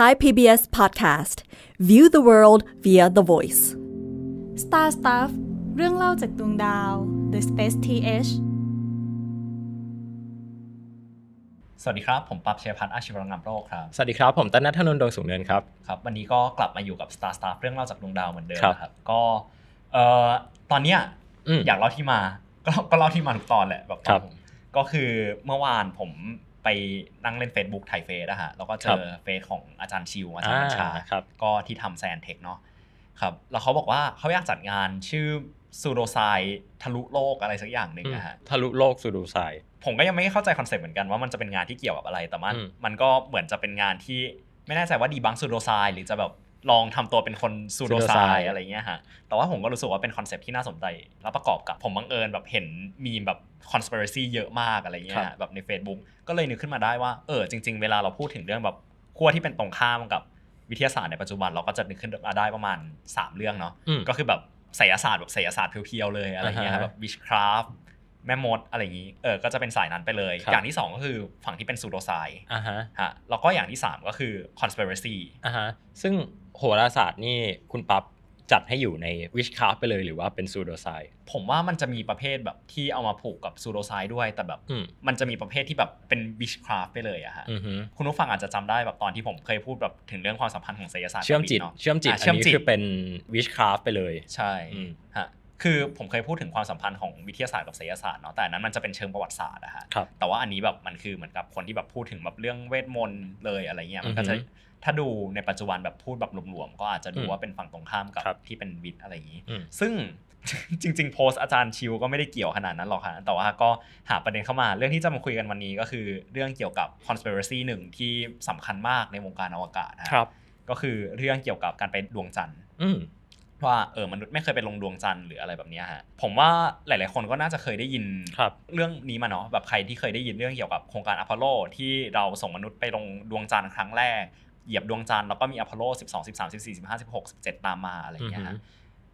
Thai PBS Podcast View the world via the voice Star Stuff เรื่องเล่าจากดวงดาว The Space TH สวัสดีครับ ผมปั๊บเชียพัฒน์อาชีวรังามโรคครับ สวัสดีครับ ผมตั้นนัทนนท์ดวงสูงเนินครับ ครับ วันนี้ก็กลับมาอยู่กับ Star Stuff เรื่องเล่าจากดวงดาวเหมือนเดิมครับ ก็เอ่อตอนเนี้ยอยากเล่าที่มา ก็ก็เล่าที่มาทุกตอนแหละแบบก็คือเมื่อวานผมไปนั่งเล่น Facebook ถ่ายเฟซอะฮะแล้วก็เจอเฟซของอาจารย์ชิวอาจารย์บัญชา ก็ที่ทำแซนเทคเนาะครับ แล้วเขาบอกว่าเขาอยากจัดงานชื่อซูโดไซทะลุโลกอะไรสักอย่างหนึ่งนะฮะทะลุโลกซูโดไซผมก็ยังไม่เข้าใจคอนเซ็ปต์เหมือนกันว่ามันจะเป็นงานที่เกี่ยวกับอะไรแต่มัน มันก็เหมือนจะเป็นงานที่ไม่แน่ใจว่าดีบังซูโดไซหรือจะแบบลองทำตัวเป็นคนซูโดไซอะไรเงี้ยฮะแต่ว่าผมก็รู้สึกว่าเป็นคอนเซปที่น่าสนใจ แล้วประกอบกับผมบังเอิญแบบเห็นมีแบบ conspiracy เยอะมากอะไรเงี้ย แบบใน Facebook ก็เลยนึกขึ้นมาได้ว่า เออจริงๆเวลาเราพูดถึงเรื่องแบบขั้วที่เป็นตรงข้ามกับวิทยาศาสตร์ในปัจจุบันเราก็จะนึกขึ้นมาได้ประมาณ 3 เรื่องเนาะ ก็คือแบบไสยศาสตร์แบบไสยศาสตร์เพียวๆเลยอะไรเงี้ยแบบวิชคราฟแม่มดอะไรอย่างนี้ เออก็จะเป็นสายนั้นไปเลย อย่างที่2ก็คือฝั่งที่เป็นซูโดไซฮะ แล้วก็อย่างที่3ก็คือคอน s p i r a c y อฮะซึ่งโหราศาสตร์นี่คุณปั๊บจัดให้อยู่ในวิชคราฟไปเลย หรือว่าเป็นซูโดไซผมว่ามันจะมีประเภทแบบที่เอามาผูกกับซูโดไซด้วยแต่แบบมันจะมีประเภทที่แบบเป็นวิชคราฟไปเลยอะฮะคุณผู้ฟังอาจจะจำได้แบบตอนที่ผมเคยพูดแบบถึงเรื่องความสัมพันธ์ของศสยศาสตร์เชื่อมจิตเชื่อมจิตอันนี้คือเป็นวิชคราฟไปเลย ใช่ฮะคือผมเคยพูดถึงความสัมพันธ์ของวิทยาศาสตร์กับศสยศาสตร์เนาะแต่นั้นมันจะเป็นเชิงประวัติศาสตร์อะฮะแต่ว่าอันนี้แบบมันคือเหมือนกับคนที่แบบพูดถึงแบบเรื่องเวทมนต์เลยอะไรเงี้ยมันก็จะถ้าดูในปัจจุบันแบบพูดแบบหลวมๆก็อาจจะดูว่าเป็นฝั่งตรงข้ามกับ ที่เป็นวิทย์อะไรอย่างนี้ ซึ่งจริง ๆโพสอาจารย์ชิวก็ไม่ได้เกี่ยวขนาดนั้นหรอกค่ะแต่ว่าก็ หาประเด็นเข้ามา เรื่องที่จะมาคุยกันวันนี้ก็คือ เรื่องเกี่ยวกับ conspiracy หนึ่งที่สำคัญมากในวงการอวกาศนะครับ ก็คือเรื่องเกี่ยวกับการไปดวงจันทร์ว่าเออมนุษย์ไม่เคยไปลงดวงจันทร์หรืออะไรแบบนี้ฮะ ผมว่าหลาย ๆ คนก็น่าจะเคยได้ยินรเรื่องนี้มาเนาะแบบใครที่เคยได้ยินเรื่องเกี่ยวกับโครงการอพอลโลที่เราส่งมนุษย์ไปลงดวงจันทร์ครั้งแรกเหยียบดวงจันทร์แล้วก็มีอพอลโล 12 13 14 15 16 17 ตามมาอะไรอย่างเงี้ยะ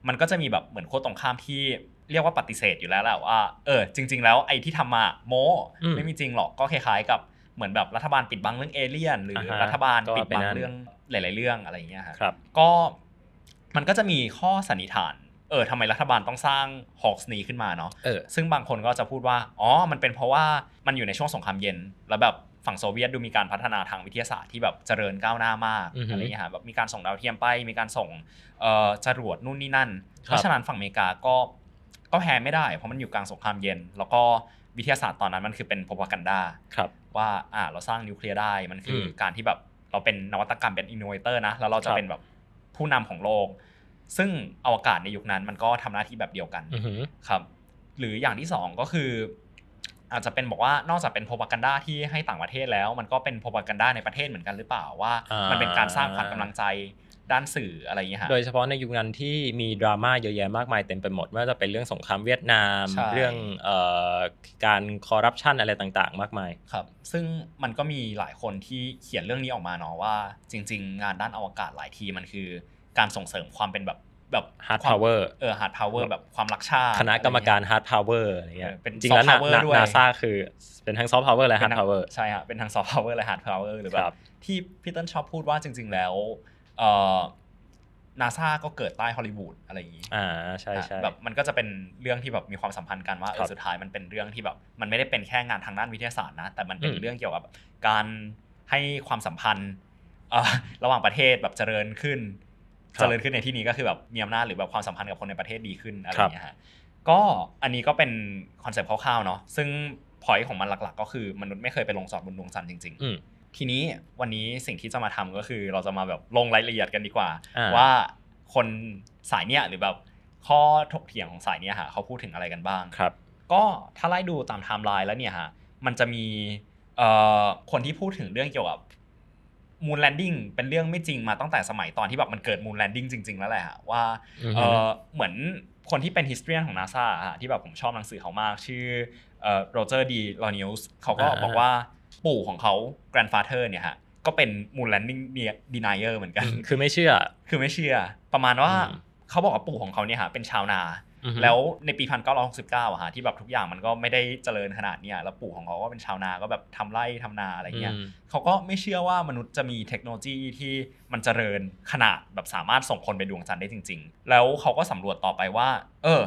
มันก็จะมีแบบเหมือนโคตรตรงข้ามที่เรียกว่าปฏิเสธอยู่แล้วแหละว่าเออจริง ๆแล้วไอ้ที่ทำมาโมไม่มีจริงหรอกก็คล้ายๆ กับเหมือนแบบรัฐบาลปิดบังเรื่องเอเลี่ยนหรือรัฐบาลปิดบังเรื่องหลายๆเรื่องอะไรอย่างเงี้ยครับก็ มันก็จะมีข้อสันนิษฐาน เออทำไมรัฐบาลต้องสร้างฮอกส์นี้ขึ้นมาเนาะซึ่งบางคนก็จะพูดว่า อ๋อ มันเป็นเพราะว่ามันอยู่ในช่วงสงครามเย็นแล้วแบบฝั่งโซเวียตดูมีการพัฒนาทางวิทยาศาสตร์ที่แบบเจริญก้าวหน้ามากอะไรเงี้ยฮะแบบมีการส่งดาวเทียมไป มีการส่งจรวดนู่นนี่นั่นเพราะฉะนั้นฝั่งอเมริกาก็ก็แพ้ไม่ได้เพราะมันอยู่กลางสงครามเย็นแล้วก็วิทยาศาสตร์ตอนนั้นมันคือเป็นโพพากันดาว่าอ่าเราสร้างนิวเคลียร์ได้มันคือการที่แบบเราเป็นนวัตกรรมเป็นอินโนเวเตอร์นะแล้วเราจะเป็นแบบผู้นำของโลก ซึ่งอวกาศในยุคนั้นมันก็ทำหน้าที่แบบเดียวกันครับ หรืออย่างที่สองก็คืออาจจะเป็นบอกว่านอกจากเป็นโพปากันดาที่ให้ต่างประเทศแล้วมันก็เป็นโพปากันดาในประเทศเหมือนกันหรือเปล่าว่า มันเป็นการสร้างขวัญกำลังใจด้านสื่ออะไรอย่างเงี้ยโดยเฉพาะในยุคนั้นที่มีดราม่าเยอะแยะมากมายเต็มไปหมดไม่ว่าจะเป็นเรื่องสงครามเวียดนาม เรื่องการคอร์รัปชันอะไรต่างๆ มากมายครับซึ่งมันก็มีหลายคนที่เขียนเรื่องนี้ออกมาเนาะว่า จริง ๆ งานด้านอวกาศหลายทีมันคือ การส่งเสริมความเป็นแบบแบบฮาร์ดพาวเวอร์เออฮาร์ดพาวเวอร์แบบความรักชาติคณะกรรมการฮาร์ดพาวเวอร์อะไรเงี้ยเป็นจริงแล้วนาซาคือเป็นทั้งซอฟต์พาวเวอร์และฮาร์ดพาวเวอร์ใช่ัะเป็นทั้งซอฟต์พาวเวอร์และฮาร์ดพาวเวอร์หรือแบบที่พี่ต้นชอบพูดว่าจริง ๆแล้วเออนาซาก็เกิดใต้ฮอลลีวูดอะไรอย่างนี้ อ่าใช่ใช่แบบมันก็จะเป็นเรื่องที่แบบมีความสัมพันธ์กันว่าเออสุดท้ายมันเป็นเรื่องที่แบบมันไม่ได้เป็นแค่งานทางด้านวิทยาศาสตร์นะแต่มันเป็นเรื่องเกี่ยวกับการให้ความสัมพันธ์ระหว่างประเทศแบบเจริญขึ้นเจริญขึ้นในที่นี้ก็คือแบบมีอำนาจหรือแบบความสัมพันธ์กับคนในประเทศดีขึ้นอะไรอย่างเงี้ยก็อันนี้ก็เป็นคอนเซปต์คร่าวๆเนาะซึ่งพอยต์ของมันหลักๆ ก็คือมนุษย์ไม่เคยไปลงสอบบนดวงจันทร์จริงๆทีนี้วันนี้สิ่งที่จะมาทำก็คือเราจะมาแบบลงรายละเอียดกันดีกว่า ว่าคนสายเนี้ยหรือแบบข้อถกเถียงของสายเนี้ยฮะเขาพูดถึงอะไรกันบ้างครับ ก็ถ้าไล่ดูตามไทม์ไลน์แล้วเนี่ยฮะมันจะมีคนที่พูดถึงเรื่องเกี่ยวกับมูนแลนดิ้งเป็นเรื่องไม่จริงมาตั้งแต่สมัยตอนที่แบบมันเกิดมูนแลนดิ้งจริงๆแล้วแหละว่าเหมือนคนที่เป็นฮิสตอรียนของนาซาที่แบบผมชอบหนังสือเขามากชื่อโรเจอร์ดีลอนิวส์เขาก็บอกว่าปู่ของเขาแกรนฟาเธอร์เนี่ยฮะก็เป็นมูลแลนดิ้งเดีนายเออร์เหมือนกัน คือไม่เชื่อคือไม่เชื่อ ประมาณว่าเขาบอกว่าปู่ของเขาเนี่ยฮะเป็นชาวนาแล้วในปีพันเก้าร้อยหกกสิบเ้าอะฮะที่แบบทุกอย่างมันก็ไม่ได้เจริญขนาดเนี้ยแล้วปู่ของเขาก็เป็นชาวนาก็แบบทำไร่ทำนาอะไรเงี้ยเขาก็ไม่เชื่อว่ามนุษย์จะมีเทคโนโลยีที่มันเจริญขนาดแบบสามารถส่งคนไปดวงจันทร์ได้จริง ๆ แล้วเขาก็สำรวจต่อไปว่า เออ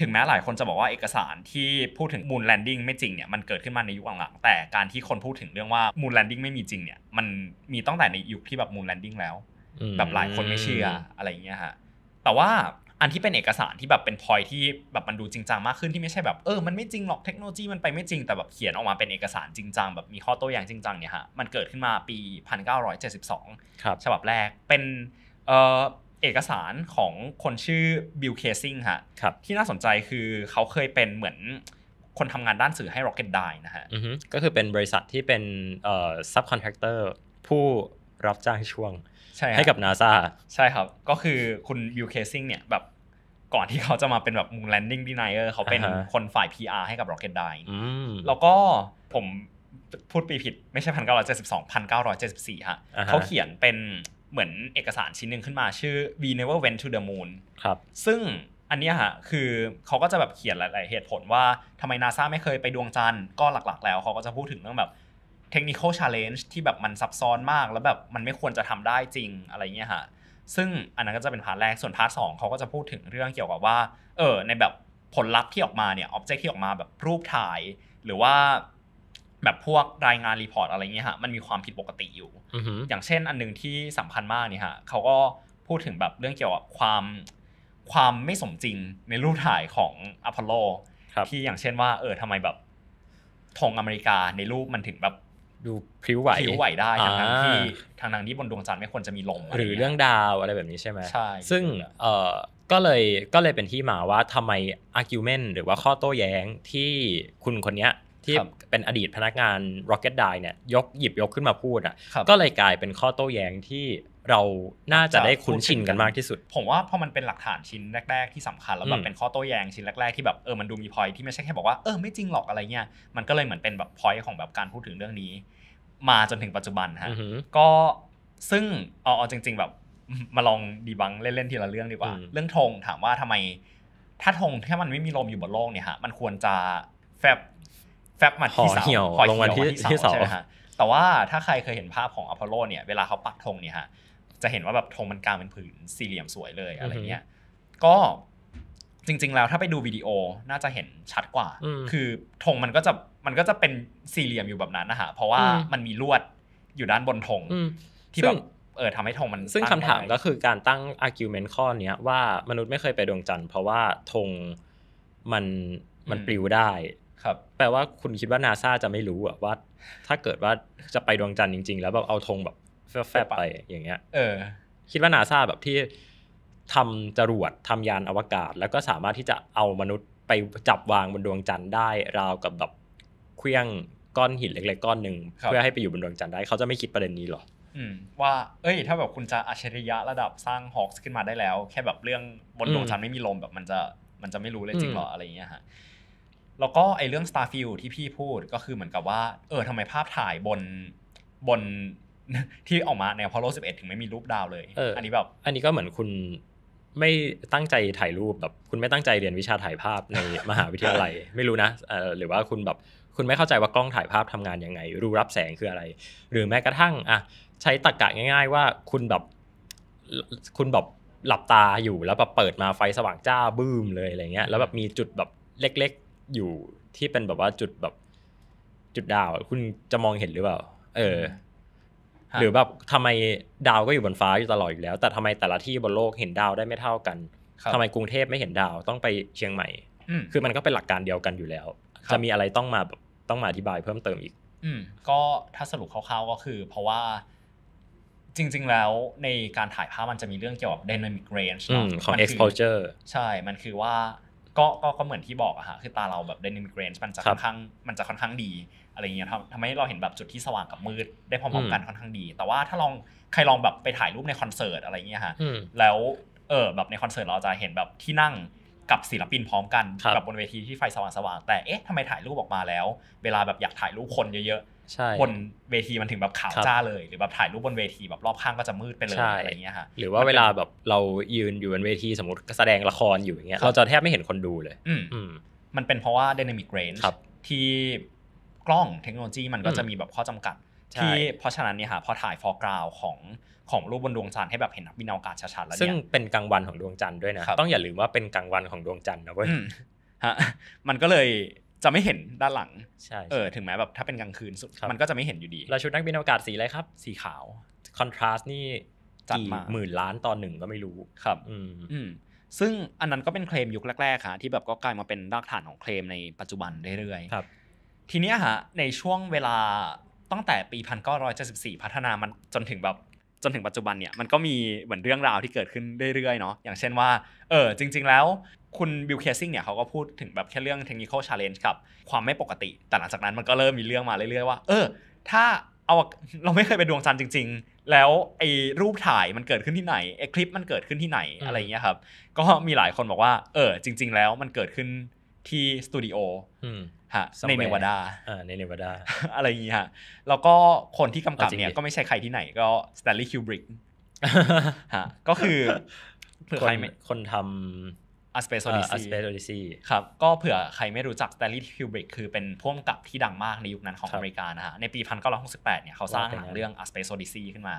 ถึงแม้หลายคนจะบอกว่าเอกสารที่พูดถึงมูนแลนดิ้งไม่จริงเนี่ยมันเกิดขึ้นมาในยุคหลังๆแต่การที่คนพูดถึงเรื่องว่ามูนแลนดิ้งไม่มีจริงเนี่ย มันมีตั้งแต่ในยุคที่แบบมูนแลนดิ้งแล้วแบบหลายคนไม่เชื่ออะไรเงี้ยฮะแต่ว่าอันที่เป็นเอกสารที่แบบเป็นพอยที่แบบมันดูจริงจังมากขึ้นที่ไม่ใช่แบบเออ มันไม่จริงหรอก เทคโนโลยีมันไปไม่จริงแต่แบบเขียนออกมาเป็นเอกสารจริงจังแบบมีข้อโต้แย้งจริงจังเนี่ยฮะ มันเกิดขึ้นมาปี 1972 ครับ ฉบับแรก เป็นเอ่อเอกสารของคนชื่อบิลเคซิงฮะครับที่น่าสนใจคือเขาเคยเป็นเหมือนคนทำงานด้านสื่อให้ Rocket d i นะฮะก็คือเป็นบริษัทที่เป็นซับคอนแทคเตอร์ผู้รับจ้างช่วงใช่ให้กับนาซาใช่ครับก็คือคุณบิลเคซิงเนี่ยแบบก่อนที่เขาจะมาเป็นแบบมูนแลนดิ้งดีไนเออร์เขาเป็นคนฝ่าย PR ให้กับ Rocket d i แล้วก็ผมพูดปีผิดไม่ใช่พันเก้าร้อยเจ็ดสิบสองพันเก้าร้อยเจ็ดสิบสี่ฮะเขาเขียนเป็นเหมือนเอกสารชิ้นหนึ่งขึ้นมาชื่อ We Never Went to the Moon ครับซึ่งอันนี้ฮะคือเขาก็จะแบบเขียนหลาย ๆเหตุผลว่าทำไมนาซาไม่เคยไปดวงจันทร์ก็หลัก ๆ แล้ว เขาก็จะพูดถึงเรื่องแบบเทคนิคอลชาร์เลนจ์ที่แบบมันซับซ้อนมากแล้วแบบมันไม่ควรจะทำได้จริงอะไรเงี้ยฮะซึ่งอันนั้นก็จะเป็นพาร์ทแรกส่วนพาร์ทสองเขาก็จะพูดถึงเรื่องเกี่ยวกับว่าเออในแบบผลลัพธ์ที่ออกมาเนี่ยอ็อบเจกต์ที่ออกมาแบบรูปถ่ายหรือว่าแบบพวกรายงานรีพอร์ตอะไรเงี้ยฮะมันมีความผิดปกติอยู่อย่างเช่น อันนึงที่สำคัญมากเนี่ยฮะเขาก็พูดถึงแบบเรื่องเกี่ยวกับความความไม่สมจริงในรูปถ่ายของอพอลโลที่อย่างเช่นว่าเออทำไมแบบธงอเมริกาในรูปมันถึงแบบดูพิ้วไหวพิ้วไหวได้ทางั้ที่ทางนังนที่บนดวงจันทร์ไม่ควรจะมีลมหรือเรื่องดาวอะไรแบบนี้ใช่ไหมใช่ซึ่งเออก็เลยก็เลยเป็นที่มาว่าทำไม argument หรือว่าข้อโต้แย้งที่คุณคนเนี้ยที่เป็นอดีตพนักงาน Rocket Die เนี่ยยกหยิบยกขึ้นมาพูดอ่ะก็เลยกลายเป็นข้อโต้แย้งที่เรา น่าจะได้คุ้นชินกันมากที่สุด ผมว่าพอมันเป็นหลักฐานชิ้นแรก ๆที่สำคัญแล้วแบบเป็นข้อโต้แย้งชิ้นแรกๆที่แบบเออมันดูมีพอยที่ไม่ใช่แค่บอกว่าเออไม่จริงหรอกอะไรเงี้ย มันก็เลยเหมือนเป็นแบบพอยของแบบการพูดถึงเรื่องนี้มาจนถึงปัจจุบันฮะ ก็ซึ่งเอาจริง ๆ แบบมาลองดีบังเล่นๆทีละเรื่องดีกว่า เรื่องธงถามว่าทำไมถ้าธงแค่มันไม่มีลมอยู่บนโลกเนี่ยฮะมันควรจะแฟบแฟบมาที่สาอยลงมาที่สองใช่ไหมฮะแต่ว่าถ้าใครเคยเห็นภาพของอพอลโลเนี่ยเวลาเขาปักธงเนี่ยฮะจะเห็นว่าแบบธงมันกลางเป็นผืนสี่เหลี่ยมสวยเลย อะไรเงี้ย ก็จริงๆแล้วถ้าไปดูวิดีโอน่าจะเห็นชัดกว่า คือธงมันก็จะมันก็จะเป็นสี่เหลี่ยมอยู่แบบนั้นนะฮะ เพราะว่ามันมีลวดอยู่ด้านบนธงที่แบบเออทำให้ธงมัน ซึ่งคำถามก็คือการตั้ง argument ข้อเนี้ยว่า มนุษย์ไม่เคยไปดวงจันทร์เพราะว่าธงมันมันปลิวได้ ครับ แปลว่าคุณคิดว่านาซาจะไม่รู้อะว่า ถ้าเกิดว่าจะไปดวงจันทร์จริงๆ แล้วแบบเอาธงแบบเฟแฟบไปอย่างเงี้ยเออคิดว่านาซาแบบที่ทำจรวดทำยานอวกาศ แล้วก็สามารถที่จะเอามนุษย์ไปจับวางบนดวงจันทร์ได้ราวกับแบบเครื่องก้อนหินเล็ก ๆก้อนหนึ่งเพื่อให้ไปอยู่บนดวงจันทร์ได้เขาจะไม่คิดประเด็นนี้หรอว่าเอ้ย ถ้าแบบคุณจะอัจฉริยะระดับสร้างฮอกขึ้นมาได้แล้ว แค่แบบเรื่องบนดวงจันทร์ไม่มีลมแบบมันจะมันจะไม่รู้เลยจริงหรออะไรเงี้ยฮะแล้วก็ไอเรื่อง Starfield ที่พี่พูดก็คือเหมือนกับว่าเออทำไมภาพถ่ายบนบนที่ออกมาในพอโล11 ถึงไม่มีรูปดาวเลยออันนี้แบบ อันนี้ก็เหมือนคุณไม่ตั้งใจถ่ายรูปแบบคุณไม่ตั้งใจเรียนวิชาถ่ายภาพในมหาวิทยาลัย ไม่รู้นะหรือว่าคุณแบบคุณไม่เข้าใจว่ากล้องถ่ายภาพทำงานยังไง รูรับแสงคืออะไร หรือแม้กระทั่งอ่ะใช้ตรรกะง่าย ๆว่าคุณแบบคุณแบบหลับตาอยู่แล้วแบบเปิดมาไฟสว่างจ้าบื้มเลยอะไรเงี้ย แล้วแบบมีจุดแบบเล็ก ๆอยู่ที่เป็นแบบว่าจุดแบบจุดดาวคุณจะมองเห็นหรือเปล่า เออหรือแบบทำไมดาวก็อยู่บนฟ้าอยู่ตลอดอยู่แล้ว แต่ทำไมแต่ละที่บนโลกเห็นดาวได้ไม่เท่ากัน ทำไมกรุงเทพไม่เห็นดาวต้องไปเชียงใหม่ คือมันก็เป็นหลักการเดียวกันอยู่แล้วจะมีอะไรต้องมาต้องมาอธิบายเพิ่มเติมอีก อืมก็ถ้าสรุปคร่าวๆก็คือ เพราะว่าจริง ๆ แล้วในการถ่ายภาพมันจะมีเรื่องเกี่ยวกับ dynamic range ของ exposure ใช่ มันคือว่าก็ก็เหมือนที่บอกอะฮะคือตาเราแบบ dynamic range มันจะค่อนข้างมันจะค่อนข้างดีอะไรเงี้ยทำทำให้เราเห็นแบบจุดที่สว่างกับมืดได้พร้อมๆกันค่อนข้างดี แต่ว่าถ้าลองใครลองแบบไปถ่ายรูปในคอนเสิร์ตอะไรเงี้ยฮะแล้วเออแบบในคอนเสิร์ตเราจะเห็นแบบที่นั่งกับศิลปินพร้อมกันกับบนเวทีที่ไฟสว่างๆแต่เอ๊ะทำไมถ่ายรูปออกมาแล้ว เวลาแบบอยากถ่ายรูปคนเยอะๆบนเวทีมันถึงแบบขาวจ้าเลย หรือแบบถ่ายรูปบนเวทีแบบรอบข้างก็จะมืดไปเลยอะไรเงี้ยค่ะ หรือว่าเวลาแบบเรายืนอยู่บนเวทีสมมติแสดงละครอยู่อย่างเงี้ยเราจะแทบไม่เห็นคนดูเลย อืมันเป็นเพราะว่าดินามิกเรนจ์ที่กล้องเทคโนโลยีมันก็จะมีแบบข้อจำกัดที่เพราะฉะนั้นเนี่ยค่ะพอถ่ายฟอร์กราวของของรูปบนดวงจันทร์ให้แบบเห็นนักบินอวกาศชัดๆแล้วเนี่ยซึ่งเป็นกลางวันของดวงจันทร์ด้วยนะต้องอย่าลืมว่าเป็นกลางวันของดวงจันทร์นะเว้ยฮะมันก็เลยจะไม่เห็นด้านหลังใช่เออถึงแม้แบบถ้าเป็นกลางคืนสุดมันก็จะไม่เห็นอยู่ดี แล้วชุดนักบินอวกาศสีอะไรครับ สีขาวคอนทราสต์นี่จัดมาหมื่นล้านต่อหนึ่งก็ไม่รู้ครับอืมอืมซึ่งอันนั้นก็เป็นเคลมยุคแรกๆค่ะที่แบบก็กลายมาเป็นรากฐานของเคลมในปัจจุบันเรื่อยๆครับทีนี้ฮะในช่วงเวลาตั้งแต่ปี 1974 พัฒนามันจนถึงแบบจนถึงปัจจุบันเนี่ย มันก็มีเหมือนเรื่องราวที่เกิดขึ้นเรื่อยๆเนาะอย่างเช่นว่าเออจริง ๆ แล้ว คุณบิลเคซิงเนี่ยเขาก็พูดถึงแบบแค่เรื่อง technical challenge กับความไม่ปกติ แต่หลังจากนั้นมันก็เริ่มมีเรื่องมาเรื่อยๆว่าเออ ถ้าเอาเราไม่เคยไปดวงจันทร์จริง ๆ แล้วไอ้รูปถ่ายมันเกิดขึ้นที่ไหนไอ้คลิปมันเกิดขึ้นที่ไหนอะไรเงี้ยครับก็มีหลายคนบอกว่าเออ จริง ๆ แล้วมันเกิดขึ้นที่สตูดิโอฮะในเนวาดา อ่าในเนวาดาอะไรอย่างงี้ฮะแล้วก็คนที่กำกับเนี่ยก็ไม่ใช่ใครที่ไหนก็สแตนลีย์คิวบริกฮะก็คือเผื่อใครไม่คนทำอัสเปซโอดิซีครับ ก็เผื่อใครไม่รู้จักสแตนลีย์คิวบริกคือเป็นพ่วงกับที่ดังมากในยุคนั้นของอเมริกานะฮะในปี1968เนี่ยเขาสร้างหนังเรื่องอัสเปซโอดิซีขึ้นมา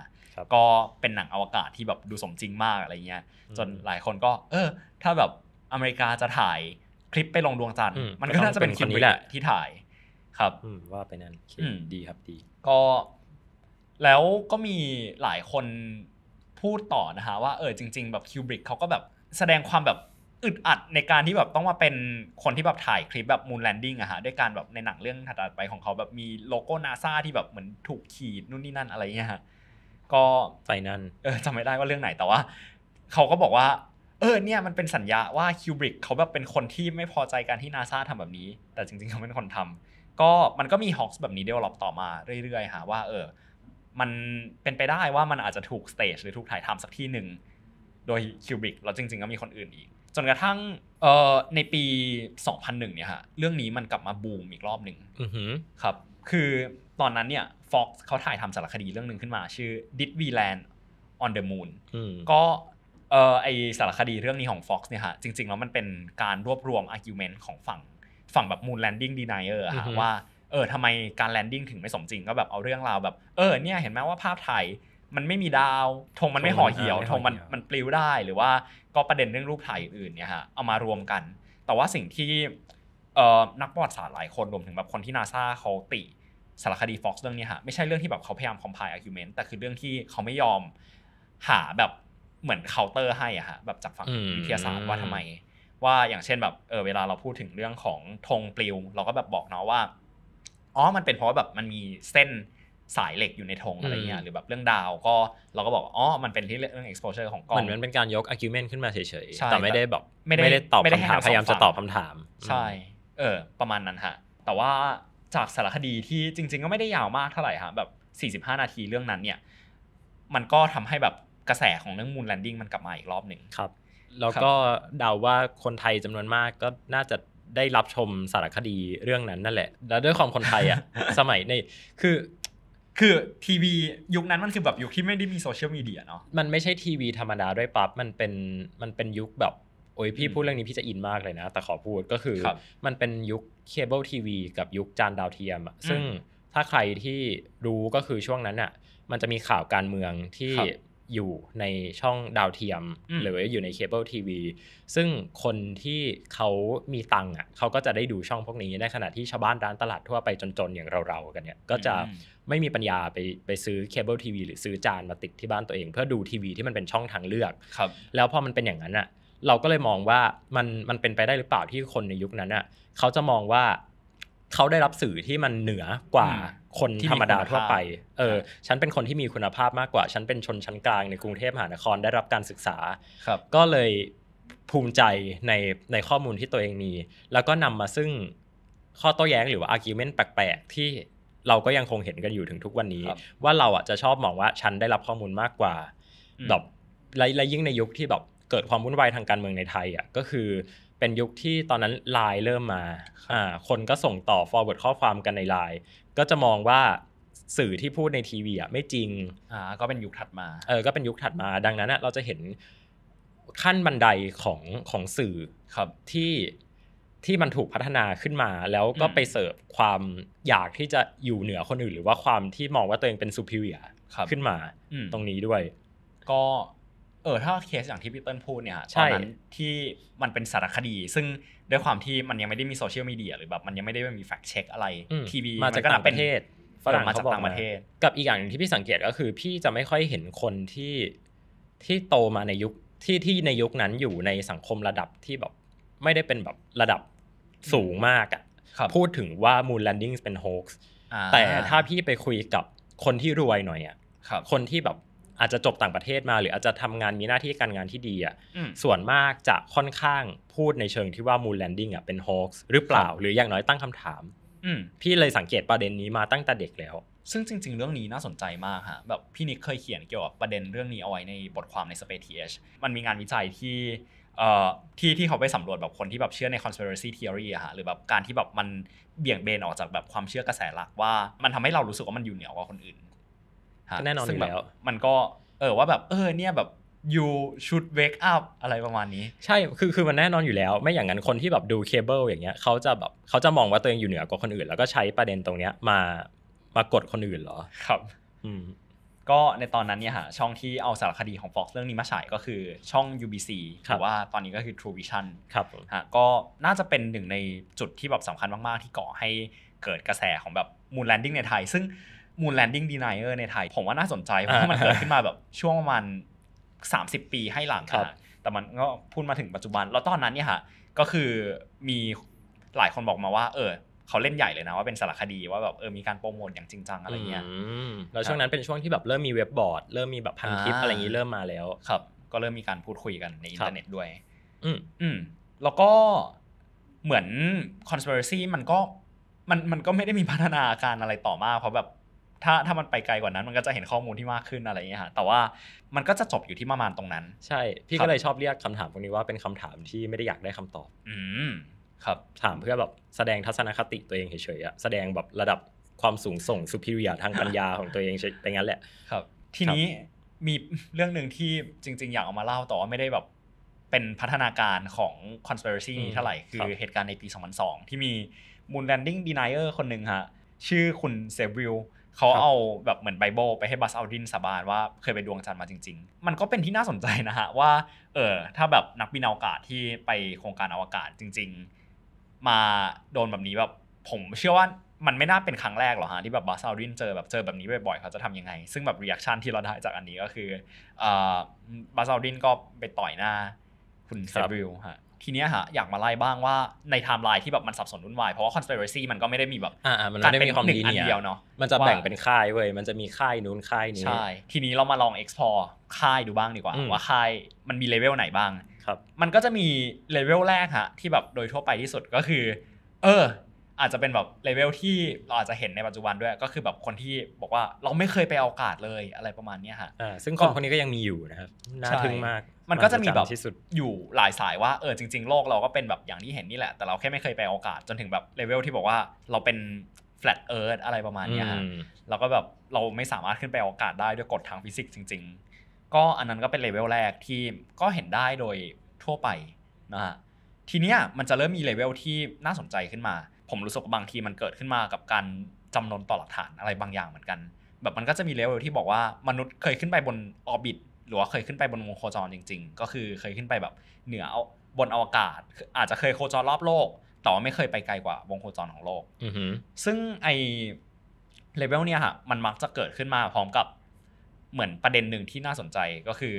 ก็เป็นหนังอวกาศที่แบบดูสมจริงมากอะไรเงี้ยจนหลายคนก็ เออ ถ้าแบบอเมริกาจะถ่ายคลิปไปลงดวงจันทร์มันก็น่าจะเป็นคนนี้แหละที่ถ่าย ครับว่าไปนั้นดีครับดี ก็แล้วก็มีหลายคนพูดต่อนะฮะว่าเออจริงๆแบบคิวบริกเขาก็แบบแสดงความแบบอึดอัดในการที่แบบต้องมาเป็นคนที่แบบถ่ายคลิปแบบมูนแลนดิ้งอะฮะด้วยการแบบในหนังเรื่องถัดไปของเขาแบบมีโลโก้นาซาที่แบบเหมือนถูกขีดนู่นนี่นั่นอะไรเงี้ยฮะก็ไฟนั่นเออจำไม่ได้ว่าเรื่องไหนแต่ว่าเขาก็บอกว่าเออเนี่ยมันเป็นสัญญาว่าคิวบริกเขาแบบเป็นคนที่ไม่พอใจการที่นาซาทำแบบนี้ แต่จริงๆเขาเป็นคนทำ ก็มันก็มีฮอคส์แบบนี้เดยวลลอปต่อมาเรื่อยๆหาว่าเออมันเป็นไปได้ว่ามันอาจจะถูกสเตจหรือถูกถ่ายทำสักที่หนึ่งโดยคิวบริกแล้วจริงๆก็มีคนอื่นอีกจนกระทั่งเอ่อในปี 2001เนี่ยฮะเรื่องนี้มันกลับมาบูมอีกรอบหนึ่งครับ คือตอนนั้นเนี่ยฟ็อกซ์เขาถ่ายทำสารคดีเรื่องหนึ่งขึ้นมา ชื่อ Did We Land on the Moon ก็เออไอสารคดีเรื่องนี้ของ Fox เนี่ยค่ะจริงๆแล้วมันเป็นการรวบรวมอาร์กิวเมนต์ของฝั่งฝั่งแบบมูนแลนดิ้งดีไนเออร์ค่ะว่าเออทำไมการแลนดิ้งถึงไม่สมจริงก็แบบเอาเรื่องราวแบบเออเนี่ยเห็นไหมว่าภาพถ่ายมันไม่มีดาวธงมันไม่ห่อเหี่ยวธงมันมันปลิวได้ หรือว่าก็ประเด็นเรื่องรูปถ่ายอื่นเนี่ยฮะเอามารวมกัน แต่ว่าสิ่งที่เออ่นักประวัติศาสตร์หลายคนรวมถึงแบบคนที่นาซาเขาติ สารคดี Fox เรื่องนี้ฮะไม่ใช่เรื่องที่แบบเขาพยายามคอมไพล์อาร์กิวเมนต์แต่คือเรื่องที่เขาไม่ยอมหาแบบเหมือนเคาน์เตอร์ให้อ่ะฮะแบบจากฝั่งวิทยาศาสตร์ว่าทำไม ว่าอย่างเช่น แบบเออเวลาเราพูดถึงเรื่องของธงปลิวเราก็แบบบอกเนาะว่าอ๋อมันเป็นเพราะแบบมันมีเส้นสายเหล็กอยู่ในธงอะไรเงี้ยหรือแบบเรื่องดาวก็เราก็บอกอ๋อมันเป็นที่เรื่อง exposure ของกล้องเหมือนมันเป็นการยก argument ขึ้นมาเฉยๆแต่ไม่ได้แบบไม่ได้ตอบคำถามพยายามจะตอบคำถาม ใช่ เออ ประมาณนั้นฮะแต่ว่าจากสารคดีที่จริง ๆ ก็ไม่ได้ยาวมากเท่าไหร่ฮะแบบ45นาทีเรื่องนั้นเนี่ย มันก็ทำให้แบบกระแสของเรื่องมูนแลนดิ้งมันกลับมาอีกรอบหนึ่งครับแล้วก็เดาว่าคนไทยจำนวนมากก็น่าจะได้รับชมสารคดีเรื่องนั้นนั่นแหละ แล้วด้วยความคนไทยอ่ะสมัยในคือคือทีวียุคนั้นมันคือแบบยุคที่ไม่ได้มีโซเชียลมีเดียเนาะมันไม่ใช่ทีวีธรรมดาด้วยปั๊บมันเป็นมันเป็นยุคแบบโอ้ยพี่พูดเรื่องนี้พี่จะอินมากเลยนะ แต่ขอพูดก็คือคมันเป็นยุคเคเบิลทีวีกับยุคจานดาวเทียมซึ่งถ้าใครที่รู้ก็คือช่วงนั้นอ่ะ มันจะมีข่าวการเมืองที่อยู่ในช่องดาวเทียม หรืออยู่ในเคเบิลทีวีซึ่งคนที่เขามีตังค์อ่ะเขาก็จะได้ดูช่องพวกนี้ในขณะที่ชาวบ้านร้านตลาดทั่วไปจนๆอย่างเราๆกันเนี่ยก็จะไม่มีปัญญาไปไปซื้อเคเบิลทีวีหรือซื้อจานมาติดที่บ้านตัวเอง เพื่อดูทีวีที่มันเป็นช่องทางเลือกครับ แล้วพอมันเป็นอย่างนั้นอ่ะเราก็เลยมองว่ามันมันเป็นไปได้หรือเปล่าที่คนในยุคนั้นอ่ะเขาจะมองว่าเขาได้รับสื่อที่มันเหนือกว่าคนธรรมดาทั่วไป เออ ฉันเป็นคนที่มีคุณภาพมากกว่า ฉันเป็นชนชั้นกลาง ในกรุงเทพมหานครได้รับการศึกษาก็เลยภูมิใจในในข้อมูลที่ตัวเองมี แล้วก็นำมาซึ่ง ข้อโต้แย้งหรือว่าอาร์กิวเมนต์แปลกๆที่เราก็ยังคงเห็นกันอยู่ถึงทุกวันนี้ ว่าเราอ่ะจะชอบมองว่าฉันได้รับข้อมูลมากกว่าแบบและยิ่งในยุคที่แบบเกิดความวุ่นวายทางการเมืองในไทยอ่ะก็คือเป็นยุคที่ตอนนั้นไลน์เริ่มมา อ่า คนก็ส่งต่อ forward ข้อความกันในไลน์ ก็จะมองว่าสื่อที่พูดในทีวีอ่ะไม่จริง อ่า ก็เป็นยุคถัดมา เออ ก็เป็นยุคถัดมา ดังนั้นเราจะเห็นขั้นบันไดของของสื่อครับที่ที่มันถูกพัฒนาขึ้นมา แล้วก็ไปเสิร์ฟความอยากที่จะอยู่เหนือคนอื่น หรือว่าความที่มองว่าตัวเองเป็นซูเปอร์ขึ้นมาตรงนี้ด้วย ก็เออถ้าเคสอย่างที่พี่เติ้ลพูดเนี่ยตอนนั้นที่มันเป็นสารคดี ซึ่งด้วยความที่มันยังไม่ได้มีโซเชียลมีเดียหรือแบบมันยังไม่ได้มีแฟกเช็คอะไรทีวีมาจากต่างประเทศฝรั่งมาจากต่างประเทศ กับอีกอย่างหนึ่งที่พี่สังเกตก็คือ พี่จะไม่ค่อยเห็นคนที่ที่โตมาในยุคที่ที่ในยุคนั้นอยู่ในสังคมระดับที่แบบไม่ได้เป็นแบบระดับสูงมากอ่ะพูดถึงว่ามู n l ลน d ิ n g เป็นโฮกส์แต่ถ้าพี่ไปคุยกับคนที่รวยหน่อยอ่ะคนที่แบบอาจจะจบต่างประเทศมาหรืออาจจะทำงานมีหน้าที่การงานที่ดีอ่ะส่วนมากจะค่อนข้างพูดในเชิงที่ว่ามูลแลนดิ้งอ่ะเป็นฮอกหรือเปล่าหรืออย่างน้อยตั้งคำถามพี่เลยสังเกตประเด็นนี้มาตั้งแต่เด็กแล้ว ซึ่งจริง ๆ เรื่องนี้น่าสนใจมากฮะแบบพี่นิกเคยเขียนเกี่ยวกับประเด็นเรื่องนี้เอาไว้ในบทความใน Space TH มันมีงานวิจัยที่ที่ที่เขาไปสำรวจแบบคนที่แบบเชื่อใน conspiracy theory อะฮะหรือแบบการที่แบบมันเบี่ยงเบนออกจากแบบความเชื่อกระแสหลักว่า มันทำให้เรารู้สึกว่ามันอยู่เหนือกว่าคนอื่นแน่นอนอยู่แล้ว มันก็เออว่าแบบเออเนี่ยแบบ you should wake up อะไรประมาณนี้ ใช่ คือคือมันแน่นอนอยู่แล้ว ไม่อย่างนั้นคนที่แบบดูเคเบิลอย่างเงี้ย เขาจะแบบเขาจะมองว่าตัวเองอยู่เหนือกว่าคนอื่น แล้วก็ใช้ประเด็นตรงเนี้ยมามากดคนอื่นเหรอ ครับ อืม ก็ในตอนนั้นเนี่ยฮะช่องที่เอาสารคดีของ Fox เรื่องนี้มาฉายก็คือช่อง UBC หรือว่าตอนนี้ก็คือ True Vision ครับฮะก็น่าจะเป็นหนึ่งในจุดที่แบบสำคัญมากๆ ที่ก่อให้เกิดกระแสของแบบมู n แ a นดิ้งในไทย ซึ่งมูนแลนดิ้งดีไนเออร์ในไทยผมว่าน่าสนใจเพราะมันเกิดขึ้นมาแบบช่วงประมาณ30 ปีให้หลังค่ะแต่มันก็พูดมาถึงปัจจุบันแล้วตอนนั้นเนี่ยค่ะก็คือมีหลายคนบอกมาว่าเออเขาเล่นใหญ่เลยนะว่าเป็นสารคดีว่าแบบเออมีการโปรโมทอย่างจริงจังอะไรเงี้ยแล้วช่วงนั้นเป็นช่วงที่แบบเริ่มมีเว็บบอร์ดเริ่มมีแบบพันทิปอะไรอย่างนี้เริ่มมาแล้ว ครับ ก็เริ่มมีการพูดคุยกันในอินเทอร์เน็ตด้วย อืมอืมแล้วก็เหมือน conspiracy มันก็มันมันก็ไม่ได้มีพัฒนาการอะไรต่อมาเพราะแบบถ้าถ้ามันไปไกลกว่านั้นมันก็จะเห็นข้อมูลที่มากขึ้นอะไรอย่างเงี้ยฮะแต่ว่ามันก็จะจบอยู่ที่ประมาณตรงนั้น ใช่พี่ก็เลยชอบเรียกคำถามพวกนี้ว่าเป็นคำถามที่ไม่ได้อยากได้คำตอบ อืมครับถามเพื่อแบบแสดงทัศนคติตัวเองเฉยๆอะแสดงแบบระดับความสูงส่งสุพิริยาทางปัญญาของตัวเองไปงั้นแหละ ครับ ทีนี้มีเรื่องหนึ่งที่จริง ๆ อยากเอามาเล่าแต่ว่าไม่ได้แบบเป็นพัฒนาการของ conspiracy นี้เท่าไหร่ คือเหตุการณ์ในปี2002ที่มีมูลแลนดิ้งดีไนเออร์คนหนึ่งฮะชื่อคุณเซบริลเขาเอาแบบเหมือนไบเบิลไปให้บัสอัลดินสาบานว่าเคยไปดวงจันทร์มาจริงๆ มันก็เป็นที่น่าสนใจนะฮะ ว่า เออถ้าแบบนักบินอวกาศที่ไปโครงการอวกาศจริง ๆ มาโดนแบบนี้แบบผมเชื่อว่ามันไม่น่าเป็นครั้งแรกหรอกฮะที่แบบบัสอัลดินเจอแบบเจอแบบนี้บ่อยๆเขาจะทำยังไง ซึ่งแบบเรีแอคชั่นที่เราได้จากอันนี้ก็คือบัสอัลดินก็ไปต่อยหน้า คุณเซบิลฮะทีเนี้ยฮะอยากมาไล่บ้างว่าในไทม์ไลน์ที่แบบมันสับสนวุ่นวายเพราะว่าคอนเซปต์เรซี่มันก็ไม่ได้มีแบบการเน็นดีความดีเนี่ยเดียวเนาะมันจะแบ่งเป็นค่ายเว้ยมันจะมีค่ายนู้นค่ายนี้ใช่ทีนี้เรามาลอง explore ค่ายดูบ้างดีกว่าว่าค่ายมันมีเลเวลไหนบ้างครับ มันก็จะมีเลเวลแรกฮะที่แบบโดยทั่วไปที่สุดก็คือ เอออาจจะเป็นแบบเลเวลที่เราอาจจะเห็นในปัจจุบันด้วย ก็คือแบบคนที่บอกว่าเราไม่เคยไปอวกาศเลยอะไรประมาณนี้ฮะซึ่งคนคนนี้ก็ยังมีอยู่นะครับน่าทึ่งมากมันก็จะมีแบบอยู่หลายสายว่าเออจริงๆโลกเราก็เป็นแบบอย่างที่เห็นนี่แหละ แต่เราแค่ไม่เคยไปอวกาศจนถึงแบบเลเวลที่บอกว่าเราเป็น flat earth อะไรประมาณนี้ฮะเราก็แบบเราไม่สามารถขึ้นไปอวกาศได้ด้วยกฎทางฟิสิกส์จริง ๆ ก็อันนั้นก็เป็นเลเวลแรกที่ก็เห็นได้โดยทั่วไปนะฮะทีเนี้ยมันจะเริ่มมีเลเวลที่น่าสนใจขึ้นมาผมรู้สึกว่าบางทีมันเกิดขึ้นมากับการจำนวนต่อหลักฐานอะไรบางอย่างเหมือนกัน แบบมันก็จะมีเลเวลที่บอกว่ามนุษย์เคยขึ้นไปบนออร์บิทหรือว่าเคยขึ้นไปบนวงโคจรจริง ๆ ก็คือเคยขึ้นไปแบบเหนือบนอวกาศอาจจะเคยโคจรรอบโลกแต่ว่าไม่เคยไปไกลกว่าวงโคจรของโลกซึ่งไอเลเวลเนี่ยฮะมันมักจะเกิดขึ้นมาพร้อมกับ เหมือนประเด็นหนึ่งที่น่าสนใจก็คือ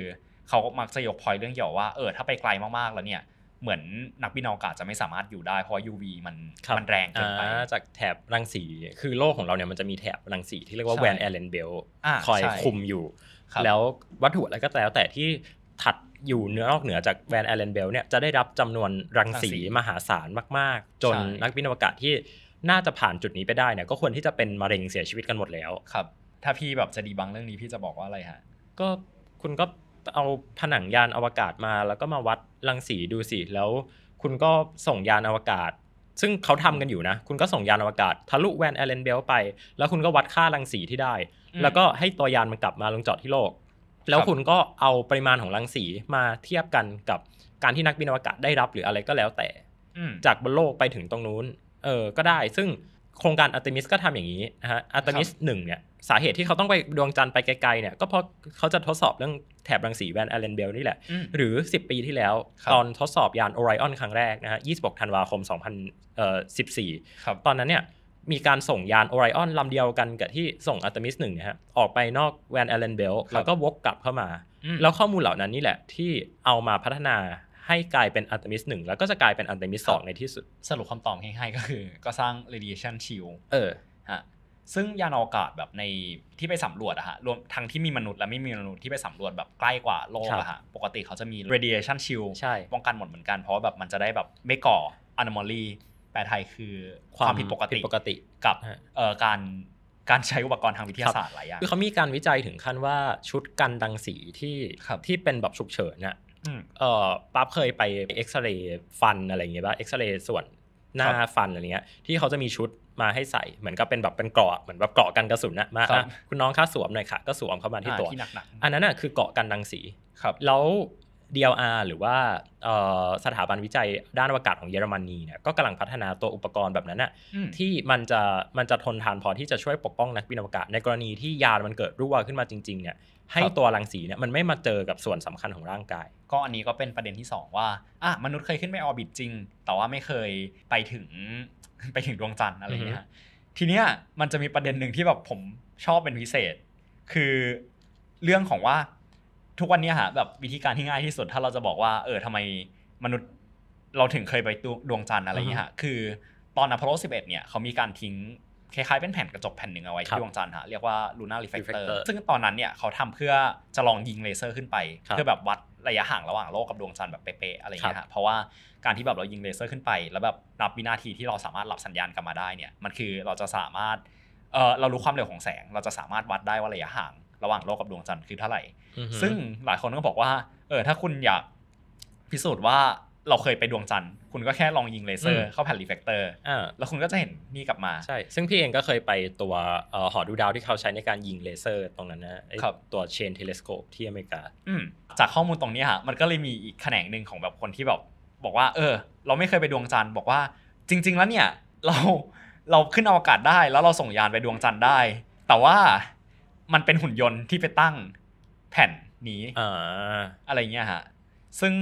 เขามักจะยกพอยเรื่องเกี่ยวว่าเออถ้าไปไกลมากๆแล้วเนี่ยเหมือนนักบินอวกาศจะไม่สามารถอยู่ได้เพราะ UV มันมันแรงเกินไปจากแถบรังสี คือโลกของเราเนี่ยมันจะมีแถบรังสีที่เรียกว่าแวนแอลเลนเบลคอยคุมอยู่ แล้ววัตถุอะไรก็แล้วแต่ที่ถัดอยู่เนื้อนอกเหนือจากแวนแอลเลนเบลเนี่ยจะได้รับจำนวนรังสีมหาศาลมาก ๆ จนนักบินอวกาศที่น่าจะผ่านจุดนี้ไปได้เนี่ยก็ควรที่จะเป็นมะเร็งเสียชีวิตกันหมดแล้ว ครับ ถ้าพี่แบบจะดีบังเรื่องนี้พี่จะบอกว่าอะไรฮะก็คุณก็เอาผนังยานอวกาศมา แล้วก็มาวัดรังสีดูสิ แล้ว คุณก็ส่งยานอวกาศ ซึ่งเขาทำกันอยู่นะ คุณก็ส่งยานอวกาศ ทะลุแวนแอเลนเบล ไป แล้ว คุณก็วัดค่ารังสีที่ได้ แล้วก็ให้ตัวยานมันกลับมาลงจอดที่โลก แล้วคุณก็เอาปริมาณของรังสีมาเทียบกันกับการที่นักบินอวกาศได้รับหรืออะไรก็แล้วแต่จากบนโลกไปถึงตรงนู้น เออ ก็ได้ซึ่งโครงการอัตมิสก็ทำอย่างนี้นะฮะอัตมิสหนึ่งเนี่ยสาเหตุที่เขาต้องไปดวงจันทร์ไปไกลๆเนี่ยก็เพราะเขาจะทดสอบเรื่องแถบรังสีแวนอลเลนเบลนี่แหละหรือ 10 ปีที่แล้วตอนทดสอบยานโอไรออน ครั้งแรกนะฮะ26ธันวาคม 2014ตอนนั้นเนี่ยมีการส่งยานโอไรออนลำเดียวกันกับที่ส่งอัตมิสหนึ่งนะฮะออกไปนอกแวนอลเลนเบลแล้วก็วกกลับเข้ามา แล้วข้อมูลเหล่านั้นนี่แหละที่เอามาพัฒนาให้กลายเป็นอัลตมิสหนึ่งแล้วก็จะกลายเป็นอัลตมิสสองในที่สุดสรุปคำตอบง่ายๆก็คือ ก็สร้างเรดิเอชันชิลเออฮะซึ่งยานอวกาศแบบในที่ไปสำรวจอะฮะรวมทั้งที่มีมนุษย์และไม่มีมนุษย์ที่ไปสำรวจแบบใกล้กว่าโลกอะฮะปกติเขาจะมีเรดิเอชันชิลใช่ป้องกันหมดเหมือนกันเพราะว่าแบบมันจะได้แบบไม่ก่ออนอมอลีแปลไทยคือความผิดปกติปกติกับการการใช้อุปกรณ์ทางวิทยาศาสตร์หลายอย่างคือเขามีการวิจัยถึงขั้นว่าชุดกันดังสีที่ที่เป็นแบบฉุกเฉินเนี่ยเออปั๊บเคยไปเอ็กซเรย์ฟันอะไรอย่างเงี้ยป่ะเอ็กซเรย์ส่วนหน้าฟันอะไรเงี้ยที่เขาจะมีชุดมาให้ใส่เหมือนก็เป็นแบบเป็นเกราะเหมือนแบบเกราะกันกระสุนนะมาคุณน้องค่าสวมหน่อยค่ะก็สวมเข้ามาที่ตัว อันนั้นอ่ะคือเกราะกันรังสีครับแล้ว DLR หรือว่าสถาบันวิจัยด้านอวกาศของเยอรมนีเนี่ยก็กำลังพัฒนาตัวอุปกรณ์แบบนั้นน่ะที่มันจะมันจะทนทานพอที่จะช่วยปกป้องนักบินอวกาศในกรณีที่ยานมันเกิดรั่วขึ้นมาจริงๆเนี่ยให้ตัวรังสีเนี่ยมันไม่มาเจอกับส่วนสำคัญของร่างกายก็อันนี้ก็เป็นประเด็นที่ 2 ว่าอ่ะมนุษย์เคยขึ้นไปออร์บิทจริง แต่ว่าไม่เคยไปถึงไปถึงดวงจันทร์อะไรเงี้ยทีเนี้ยมันจะมีประเด็นหนึ่งที่แบบผมชอบเป็นพิเศษ คือเรื่องของว่าทุกวันนี้ฮะแบบวิธีการที่ง่ายที่สุด ถ้าเราจะบอกว่า เออทำไมมนุษย์เราถึงเคยไปดวงจันทร์อะไรเงี้ยฮะคือตอนอพอลโล11เนี่ยเขามีการทิ้งคล้ายๆ เป็นแผ่นกระจกแผ่นหนึ่งเอาไว้ที่ดวงจันทร์ฮะเรียกว่าลูน่ารีเฟกเตอร์ซึ่งตอนนั้นเนี่ยเขาทำเพื่อจะลองยิงเลเซอร์ขึ้นไปเพื่อแบบวัดระยะห่างระหว่างโลกกับดวงจันทร์แบบเป๊ะๆอะไรอย่างเงี้ยฮะเพราะว่าการที่แบบเรายิงเลเซอร์ขึ้นไป แล้วแบบนับวินาทีที่เราสามารถรับสัญญาณกลับมาได้เนี่ย มันคือเราจะสามารถเออเรารู้ความเร็วของแสง เราจะสามารถวัดได้ว่าระยะห่างระหว่างโลกกับดวงจันทร์คือเท่าไหร่ซึ่งหลายคนก็บอกว่าเออถ้าคุณอยากพิสูจน์ว่าเราเคยไปดวงจันทร์ คุณก็แค่ลองยิงเลเซอร์ เข้าแผ่นรีเฟกเตอร์แล้วคุณก็จะเห็นนี่กลับมา ใช่ ซึ่งพี่เองก็เคยไปตัวหอดูดาวที่เขาใช้ในการยิงเลเซอร์ ตรงนั้นนะตัวเชนเทเลสโคปที่อเมริกาจากข้อมูลตรงนี้ฮะ มันก็เลยมีอีกแขนงหนึ่งของแบบคนที่แบบ บอกว่าเออ เราไม่เคยไปดวงจันทร์ บอกว่า จริงๆแล้วเนี่ย เราเราขึ้นอวกาศได้ แล้วเราส่งยานไปดวงจันทร์ได้ แต่ว่ามันเป็นหุ่นยนต์ที่ไปตั้งแผ่นนี้อะไรเงี้ยฮะ ซึ่ง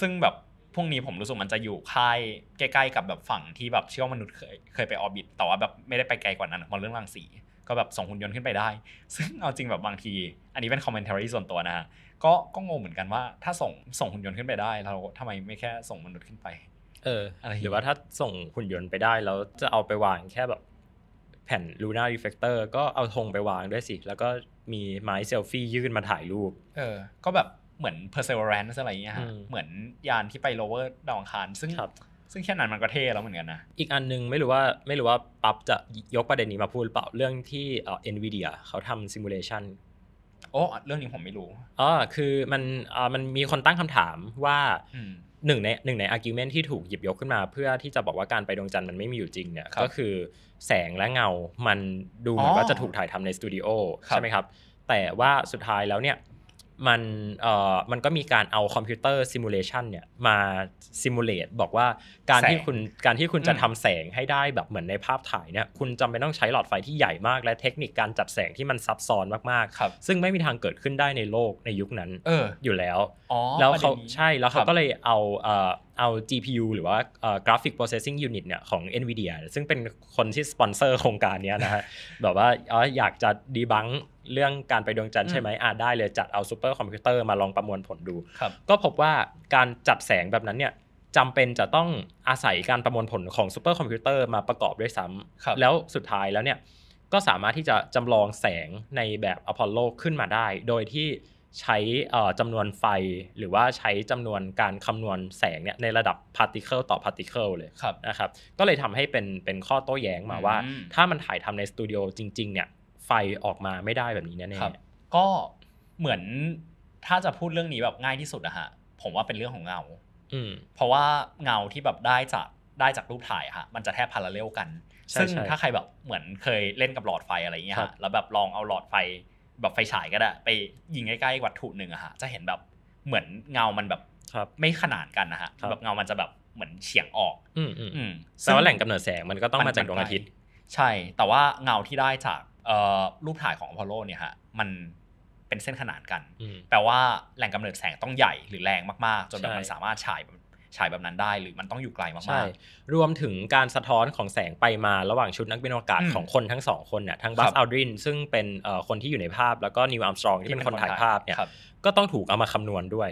ซึ่งแบบพวกนี้ผมรู้สึกมันจะอยู่ค่ายใกล้ๆกับแบบฝั่งที่แบบเชื่อมนุษย์เคยเคยไปออร์บิทแต่ว่าแบบไม่ได้ไปไกลกว่านั้นมองเรื่องรังสี ก็แบบส่งหุ่นยนต์ขึ้นไปได้ ซึ่งเอาจริงแบบบางที อันนี้เป็นคอมเมนต์เทอรี่ส่วนตัวนะฮะก็ก็งงเหมือนกันว่า ถ้าส่งส่งหุ่นยนต์ขึ้นไปได้เราทำไมไม่แค่ส่งมนุษย์ขึ้นไป เอออะไรหรือว่าถ้าส่งหุ่นยนต์ไปได้ แล้วจะเอาไปวางแค่แบบแผ่นลูน่ารีเฟกเตอร์ก็เอาธงไปวางด้วยสิ แล้วก็มีไม้เซลฟี่ยื่นมาถ่ายรูป เออก็แบบเหมือน perseverance อะไรเงี้ยฮะเหมือนยานที่ไป lower ดาวอังคารซึ่งซึ่งแค่นั้นมันก็เท่แล้วเหมือนกันนะอีกอันนึงไม่รู้ว่าไม่รู้ว่าปั๊บจะยกประเด็นนี้มาพูดหรือเปล่าเรื่องที่เอ่อวีเดียเขาทำ simulation โอ้เรื่องนี้ผมไม่รู้อ๋อคือมันอ่มันมีคนตั้งคำถามว่าหนึ่งในหนึ่งใน argument ที่ถูกหยิบยกขึ้นมา เพื่อที่จะบอกว่าการไปดวงจันทร์มันไม่มีอยู่จริงเนี่ยก็คือ แสงและเงามันดูเหมือนว่าจะถูกถ่ายทำในสตูดิโอใช่ไหมครับ แต่ว่าสุดท้ายแล้วเนี่ยมันเอ่อมันก็มีการเอาคอมพิวเตอร์ซิมูเลชันเนี่ยมาซิมูเลตบอกว่าการที่คุณการที่คุณจะทำแสงให้ได้แบบเหมือนในภาพถ่ายเนี่ย คุณจำเป็นต้องใช้หลอดไฟที่ใหญ่มาก และเทคนิคการจัดแสงที่มันซับซ้อนมากๆซึ่งไม่มีทางเกิดขึ้นได้ในโลกในยุคนั้นอออยู่แล้วออ๋แล้วเขาใช่แล้วเขาก็เลยเอาเอ่อเอา GPU หรือว่า Graphic Processing Unit เนี่ยของ NVIDIA ซึ่งเป็นคนที่สปอนเซอร์โครงการนี้นะฮะแบบว่าอ๋ออยากจะดีบังเรื่องการไปดวงจันทร์ใช่ไหมอาจได้เลยจัดเอาซูเปอร์คอมพิวเตอร์มาลองประมวลผลดูก็พบว่าการจัดแสงแบบนั้นเนี่ยจำเป็นจะต้องอาศัยการประมวลผลของซูเปอร์คอมพิวเตอร์มาประกอบด้วยซ้ำแล้วสุดท้ายแล้วเนี่ยก็สามารถที่จะจำลองแสงในแบบอพอลโลขึ้นมาได้ โดยที่ใช้จำนวนไฟหรือว่าใช้จำนวนการคำนวณแสงเนี่ยในระดับพาร์ติเคิลต่อพาร์ติเคิลเลยนะครับ ก็เลยทำให้เป็นเป็นข้อโต้แย้งมาว่า ถ้ามันถ่ายทำในสตูดิโอจริงๆเนี่ยไฟออกมาไม่ได้แบบนี้แน่ๆก็เหมือนถ้าจะพูดเรื่องนี้แบบง่ายที่สุดอะฮะผมว่าเป็นเรื่องของเงาเพราะว่าเงาที่แบบได้จากได้จากรูปถ่ายค่ะมันจะแทบพาราเรลกันซึ่งถ้าใครแบบเหมือนเคยเล่นกับหลอดไฟอะไรเงี้ยฮะแล้วแบบลองเอาหลอดไฟแบบไฟฉายก็ได้ไปยิงใกล้ๆวัตถุหนึ่งอะฮะจะเห็นแบบเหมือนเงามันแบบไม่ขนานกันนะฮะแบบเงามันจะแบบเหมือนเฉียงออกอืมอืมแต่ว่าแหล่งกำเนิดแสงมันก็ต้องมาจากดวงอาทิตย์ ใช่ แต่ว่าเงาที่ได้จากรูปถ่ายของอพอลโลเนี่ยฮะมันเป็นเส้นขนานกันแปลว่าแหล่งกำเนิดแสงต้องใหญ่หรือแรงมากๆ จนแบบมันสามารถฉายฉายแบบนั้นได้หรือมันต้องอยู่ไกลมากๆรวมถึงการสะท้อนของแสงไปมาระหว่างชุดนักบินอวกาศของคนทั้งสองคนเนี่ยทั้งบัสอัลดรินซึ่งเป็นคนที่อยู่ในภาพ แล้วก็นิวอัมสตรองที่เป็นคนถ่ายภาพเนี่ย ก็ต้องถูกเอามาคำนวณด้วย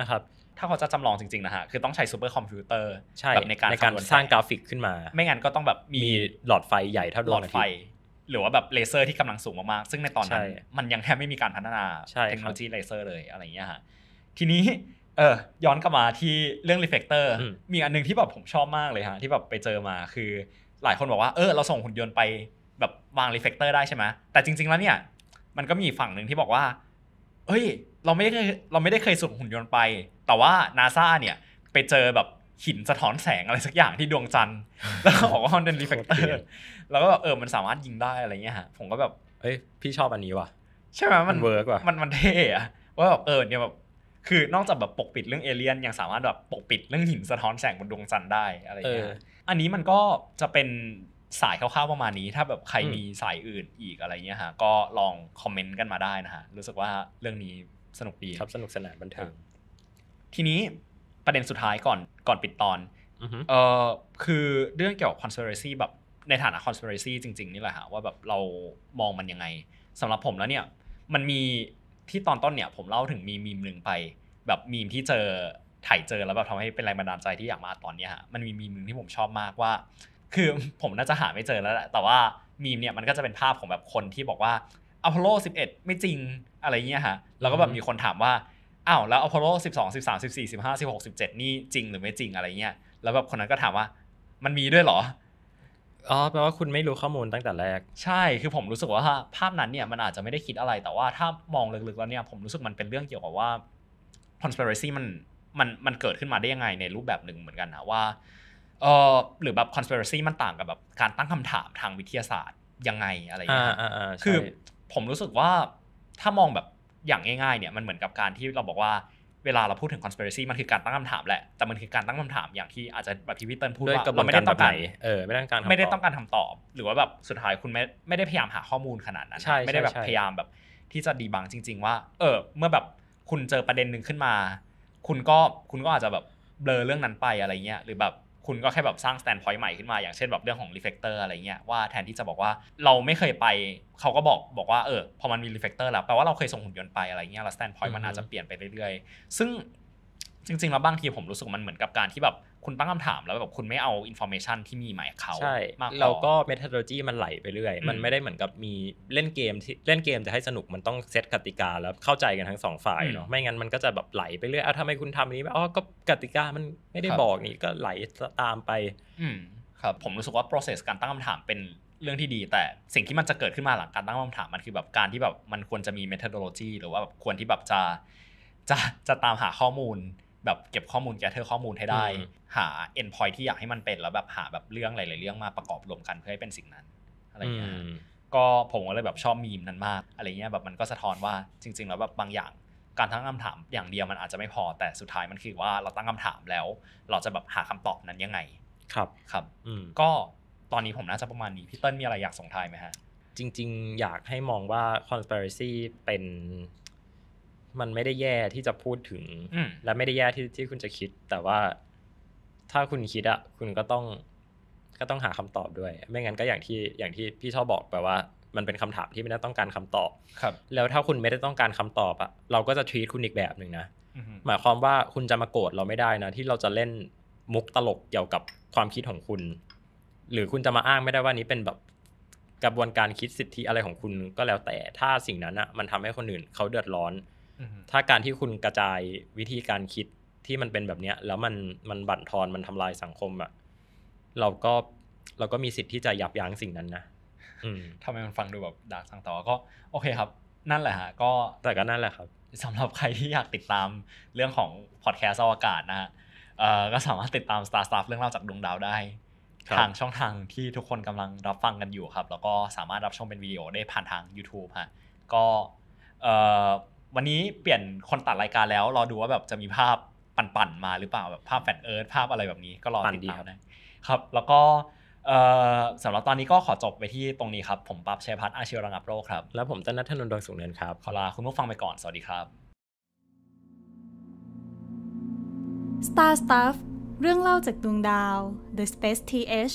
นะครับ ถ้าเขาจะจำลองจริงๆนะฮะ คือต้องใช้ซูเปอร์คอมพิวเตอร์ใช่ในการการสร้างกราฟิกขึ้นมา ไม่งั้นก็ต้องแบบมีหลอดไฟใหญ่เท่าหลอดไฟหรือว่าแบบเลเซอร์ ที่กำลังสูงมากๆ ซึ่งในตอนนั้น มันยังแทบไม่มีการพัฒนาเทคโนโลยีเลเซอร์เลยอะไรเงี้ยฮะทีนี้เออย้อนกลับมาที่เรื่องรีเฟกเตอร์มีอันนึงที่แบบผมชอบมากเลยฮะที่แบบไปเจอมาคือหลายคนบอกว่าเออ เราส่งหุ่นยนต์ไปแบบวางรีเฟกเตอร์ได้ใช่ไหมแต่จริงๆแล้วเนี่ย มันก็มีฝั่งหนึ่งที่บอกว่าเฮ้ยเราไม่ได้เคยเราไม่ได้เคยส่งหุ่นยนต์ไป แต่ว่านาซาเนี่ย ไปเจอแบบหินสะท้อนแสงอะไรสักอย่างที่ดวงจันทร์ แล้วบอกว่ามันเป็นรีเฟกเตอร์แล้วก็แบบเออมันสามารถยิงได้อะไรเงี้ยฮะผมก็แบบเอ้ย พี่ชอบอันนี้ว่ะ ใช่ไหมมันเวิร์กว่ะมันมันเท่อะว่าแบบเออเนี่ยแบบคือนอกจากแบบปกปิดเรื่องเอเลียนยังสามารถแบบปกปิดเรื่องหินสะท้อนแสงบนดวงจันทร์ได้ อะไรอย่างเงี้ยอันนี้มันก็จะเป็นสายคร่าวๆประมาณนี้ ถ้าแบบใครมีสายอื่นอีกอะไรเงี้ยฮะก็ลองคอมเมนต์กันมาได้นะฮะรู้สึกว่าเรื่องนี้สนุกดีครับสนุกสนานบันเทิงทีนี้ประเด็นสุดท้ายก่อนก่อนปิดตอนเออคือเรื่องเกี่ยวกับคอนซ p i r ซีแบบในฐานะคอนซ p i r ซีจริง ๆนี่แหละฮะว่าแบบเรามองมันยังไงสำหรับผมแล้วเนี่ย มันมีที่ตอนต้นเนี่ยผมเล่าถึงมีมีมหนึ่งไป แบบมีมที่เจอถ่ายเจอแล้วแบบทำให้เป็นแรงบันดาลใจที่อยากมาตอนเนี้ยฮะมันมีมีมหนึ่งที่ผมชอบมากว่า คือผมน่าจะหาไม่เจอแล้วแหละแต่ว่ามีมเนี่ยมันก็จะเป็นภาพของแบบคนที่บอกว่าอพอลโล11 ไม่จริงอะไรเงี้ยฮะแล้วก็แบบมีคนถามว่าอ้าวแล้วอพอลโล12 13 14 15 16 17นี่จริงหรือไม่จริงอะไรเงี้ยแล้วแบบคนนั้นก็ถามว่ามันมีด้วยเหรออ๋อแปลว่าคุณไม่รู้ข้อมูลตั้งแต่แรก ใช่คือผมรู้สึกว่า ภาพนั้นเนี่ยมันอาจจะไม่ได้คิดอะไร แต่ว่าถ้ามองลึกๆแล้วเนี่ยผมรู้สึกมันเป็นเรื่องเกี่ยวกับว่า conspiracy มันมันมันเกิดขึ้นมาได้ยังไงในรูปแบบหนึ่งเหมือนกันนะว่าเออหรือแบบ conspiracy มันต่างกับแบบการตั้งคำถามทางวิทยาศาสตร์ยังไงอะไรอย่างเงี้ยคือผมรู้สึกว่า ถ้ามองแบบอย่างง่ายๆเนี่ยมันเหมือนกับการที่เราบอกว่าเวลาเราพูดถึง conspiracy มันคือการตั้งคำถามแหละแต่มันคือการตั้งคำถามอย่างที่อาจจะแบบพี่วิเติลพูดว่าเราไม่ได้ต้องการเออไม่ได้ต้องการไม่ได้ต้องการคำตอบ หรือว่าแบบสุดท้ายคุณไม่ไม่ได้พยายามหาข้อมูลขนาดนั้นไม่ได้แบบพยายามแบบที่จะดีบังจริง ๆ ว่าเออ เมื่อแบบคุณเจอประเด็นหนึ่งขึ้นมา คุณก็คุณก็อาจจะแบบเบลอเรื่องนั้นไปอะไรเงี้ยหรือแบบคุณก็แค่แบบสร้างสแตนพอยต์ใหม่ขึ้นมาอย่างเช่นแบบเรื่องของรีเฟกเตอร์อะไรเงี้ยว่าแทนที่จะบอกว่าเราไม่เคยไปเขาก็บอกบอกว่าเออพอมันมีรีเฟกเตอร์แล้วแปลว่าเราเคยส่งหุ่นยนต์ไปอะไรเงี้ยแล้วสแตนพอยต์มันอาจจะเปลี่ยนไปเรื่อยๆซึ่งจริงๆแล้วบางทีผมรู้สึกมันเหมือนกับการที่แบบคุณตั้งคำถาม แล้วแบบคุณไม่เอาอินโฟเมชันที่มีมาเขาใช่เราก็เมทัลโลจีมันไหลไปเรื่อยมันไม่ได้เหมือนกับมีเล่นเกมที่เล่นเกมจะให้สนุกมันต้องเซตกติกาแล้วเข้าใจกันทั้งสองฝ่ายเนาะไม่งั้นมันก็จะแบบไหลไปเรื่อยอาทำไมคุณทำนี้อ๋อก็กติกามันไม่ได้บอกนี่ก็ไหลตามไปอืมครับผมรู้สึกว่า process การตั้งคำถามเป็นเรื่องที่ดีแต่สิ่งที่มันจะเกิดขึ้นมาหลังการตั้งคำถามมันคือแบบการที่แบบมันควรจะมีเมทัลโลจีหรือว่าแบบควรที่แบบจะจะจะตามหาข้อมูลแบบเก็บข้อมูลแกเธอข้อมูลให้ได้ หา endpoint ที่อยากให้มันเป็นแล้วแบบหาแบบเรื่องหลายๆเรื่องมาประกอบรวมกันเพื่อให้เป็นสิ่งนั้นอะไรเงี้ยก็ผมก็เลยแบบชอบมีมนั้นมากอะไรเงี้ยแบบมันก็สะท้อนว่าจริงๆแล้วแบบบางอย่างการตั้งคำถาม อย่างเดียวมันอาจจะไม่พอแต่สุดท้ายมันคือว่าเราตั้งคำถามแล้ว เราจะแบบหาคำตอบนั้นยังไง ครับครับก็ตอนนี้ผมน่าจะประมาณนี้พี่เติ้ลมีอะไรอยากส่งท้ายไหมฮะจริง ๆ อยากให้มองว่า conspiracy เป็นมันไม่ได้แย่ที่จะพูดถึงและไม่ได้แย่ที่ที่คุณจะคิด แต่ว่า ถ้าคุณคิดอะคุณก็ต้อง ก็ต้องหาคำตอบด้วย ไม่งั้นก็อย่างที่อย่างที่พี่ชอบบอกแบบว่า มันเป็นคำถามที่ไม่ได้ต้องการคำตอบ ครับ แล้วถ้าคุณไม่ได้ต้องการคำตอบอะเราก็จะทีตคุณอีกแบบหนึ่งนะหมายความว่าคุณจะมาโกรธเราไม่ได้นะที่เราจะเล่นมุกตลกเกี่ยวกับความคิดของคุณ หรือคุณจะมาอ้างไม่ได้ว่านี้เป็นแบบกระบวนการคิดสิทธิอะไรของคุณก็แล้วแต่ ถ้าสิ่งนั้นอะมันทำให้คนอื่นเขาเดือดร้อนถ้าการที่คุณกระจายวิธีการคิดที่มันเป็นแบบเนี้ยแล้วมันมันบั่นทอนมันทำลายสังคมอะเราก็เราก็มีสิทธิ์ที่จะยับยั้งสิ่งนั้นนะทำไมมันฟังดูแบบดาร์กสังต่อ ก็โอเคครับ นั่นแหละฮะก็แต่ก็นั่นแหละครับสำหรับใครที่อยากติดตามเรื่องของพอดแคสต์อวกาศนะฮะก็สามารถติดตาม Star Stuff เรื่องเล่าจากดวงดาวได้ทางช่องทางที่ทุกคนกำลังรับฟังกันอยู่ครับ แล้วก็สามารถรับชมเป็นวิดีโอได้ผ่านทาง YouTube ฮะก็วันนี้เปลี่ยนคนตัดรายการแล้วรอดูว่าแบบจะมีภาพปั่นๆมาหรือเปล่าแบบภาพแฟนเอิร์ธภาพอะไรแบบนี้ก็รอติดตามได้ครับแล้วก็สำหรับตอนนี้ก็ขอจบไปที่ตรงนี้ครับผมปั๊บเชพัฒน์อาชีวรังับโรคครับแล้วผมจ้นัทนนท์ดวงสุขเนินครับขอลาคุณผู้ฟังไปก่อนสวัสดีครับ Star Stuff เรื่องเล่าจากดวงดาว The Space TH